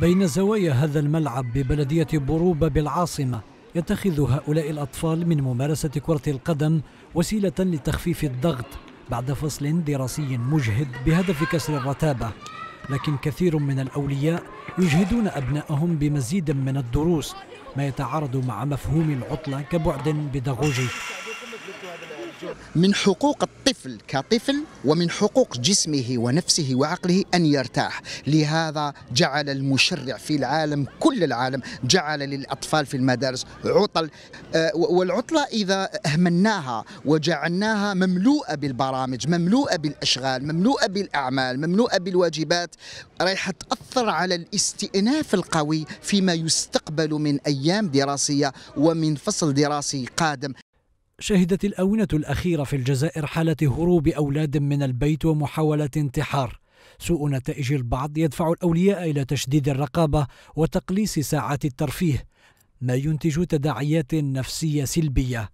بين زوايا هذا الملعب ببلدية بروبة بالعاصمة يتخذ هؤلاء الأطفال من ممارسة كرة القدم وسيلة لتخفيف الضغط بعد فصل دراسي مجهد بهدف كسر الرتابة لكن كثير من الأولياء يجهدون أبنائهم بمزيد من الدروس ما يتعارض مع مفهوم العطلة كبعد بيداغوجي من حقوق الطفل كطفل ومن حقوق جسمه ونفسه وعقله أن يرتاح لهذا جعل المشرع في العالم كل العالم جعل للأطفال في المدارس عطل آه، والعطلة إذا أهملناها وجعلناها مملوءة بالبرامج مملوءة بالأشغال مملوءة بالأعمال مملوءة بالواجبات رايحة تأثر على الاستئناف القوي فيما يستقبل من أيام دراسية ومن فصل دراسي قادم شهدت الآونة الأخيرة في الجزائر حالة هروب أولاد من البيت ومحاولة انتحار سوء نتائج البعض يدفع الأولياء إلى تشديد الرقابة وتقليص ساعات الترفيه ما ينتج تداعيات نفسية سلبية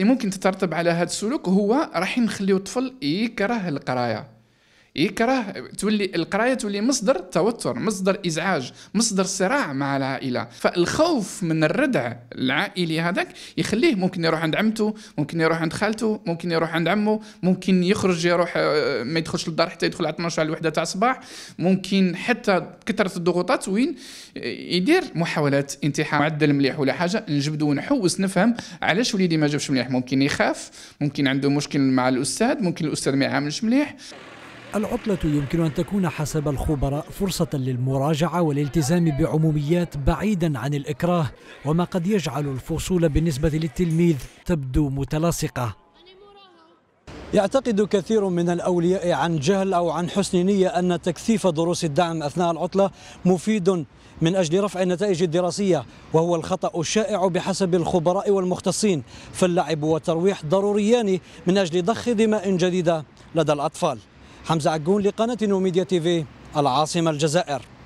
اللي ممكن تترتب على هذا السلوك هو راح نخليو الطفل يكره القرايه يكره تولي القرايه تولي مصدر توتر مصدر ازعاج مصدر صراع مع العائله فالخوف من الردع العائلي هذاك يخليه ممكن يروح عند عمته ممكن يروح عند خالته ممكن يروح عند عمه ممكن يخرج يروح آه، ما يدخلش للدار حتى يدخل على 12 على الوحده تاع الصباح ممكن حتى كثره الضغوطات وين آه، يدير محاولات انتحار معدل مليح ولا حاجه نجبدو ونحوس نفهم علاش وليدي ما جابش مليح ممكن يخاف ممكن عنده مشكل مع الاستاذ ممكن الاستاذ ما يعاملش مليح العطلة يمكن أن تكون حسب الخبراء فرصة للمراجعة والالتزام بعموميات بعيدا عن الإكراه وما قد يجعل الفصول بالنسبة للتلميذ تبدو متلاصقة يعتقد كثير من الأولياء عن جهل أو عن حسن نية أن تكثيف دروس الدعم أثناء العطلة مفيد من أجل رفع النتائج الدراسية وهو الخطأ الشائع بحسب الخبراء والمختصين فاللعب والترويح ضروريان من أجل ضخ دماء جديدة لدى الأطفال حمزة عجون لقناة نوميديا تيفي العاصمة الجزائر